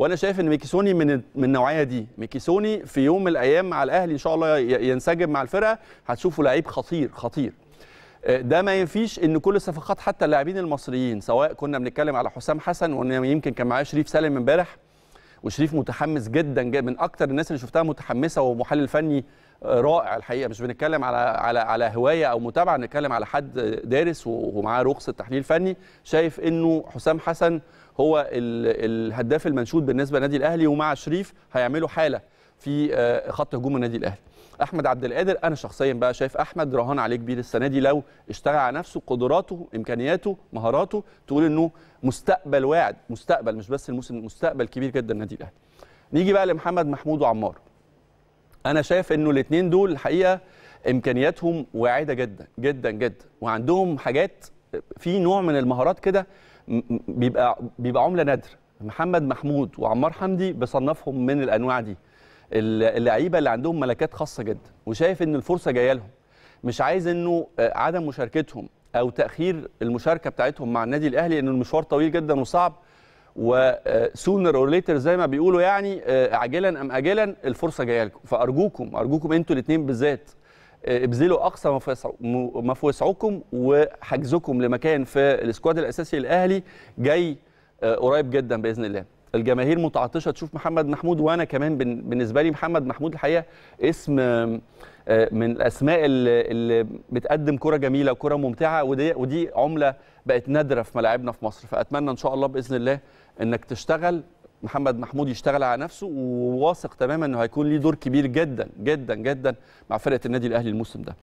وانا شايف ان ميكيسوني من من النوعيه دي ميكيسوني في يوم من الايام مع الاهلي ان شاء الله ينسجم مع الفرقه هتشوفه لعيب خطير خطير آه، ده ما ينفيش ان كل الصفقات حتى اللاعبين المصريين سواء كنا بنتكلم على حسام حسن وان يمكن كان معاه شريف سالم امبارح وشريف متحمس جدا من اكتر الناس اللي شفتها متحمسه ومحلل فني رائع الحقيقه مش بنتكلم على على على هوايه او متابعه بنتكلم على حد دارس ومعاه رخصه تحليل فني شايف انه حسام حسن هو الهداف المنشود بالنسبه للنادي الاهلي ومع شريف هيعملوا حاله في آه، خط هجوم النادي الاهلي احمد عبد القادر انا شخصيا بقى شايف احمد رهان عليه كبير السنه دي لو اشتغل على نفسه قدراته امكانياته مهاراته تقول انه مستقبل واعد مستقبل مش بس الموسم مستقبل كبير جدا النادي الاهلي نيجي بقى لمحمد محمود وعمار انا شايف انه الاثنين دول الحقيقه امكانياتهم واعده جدا جدا جدا وعندهم حاجات في نوع من المهارات كده بيبقى بيبقى عمله نادر محمد محمود وعمار حمدي بصنفهم من الانواع دي اللعيبه اللي عندهم ملكات خاصه جدا وشايف ان الفرصه جايه لهم مش عايز انه آه، عدم مشاركتهم او تاخير المشاركه بتاعتهم مع النادي الاهلي انه المشوار طويل جدا وصعب وسونر اور ليتر زي ما بيقولوا يعني آه، عاجلا ام اجلا الفرصه جايه لكم فارجوكم ارجوكم انتوا الاثنين بالذات آه، ابذلوا اقصى ما في وسعكم وحجزكم لمكان في السكواد الاساسي الاهلي جاي آه، قريب جدا باذن الله الجماهير متعطشه تشوف محمد محمود وانا كمان بالنسبه لي محمد محمود الحقيقه اسم آه، من الاسماء اللي بتقدم كره جميله وكره ممتعه ودي ودي عمله بقت نادره في ملاعبنا في مصر فاتمنى ان شاء الله باذن الله انك تشتغل محمد محمود يشتغل على نفسه وواثق تماما انه هيكون ليه دور كبير جدا جدا جدا مع فرقه النادي الاهلي الموسم ده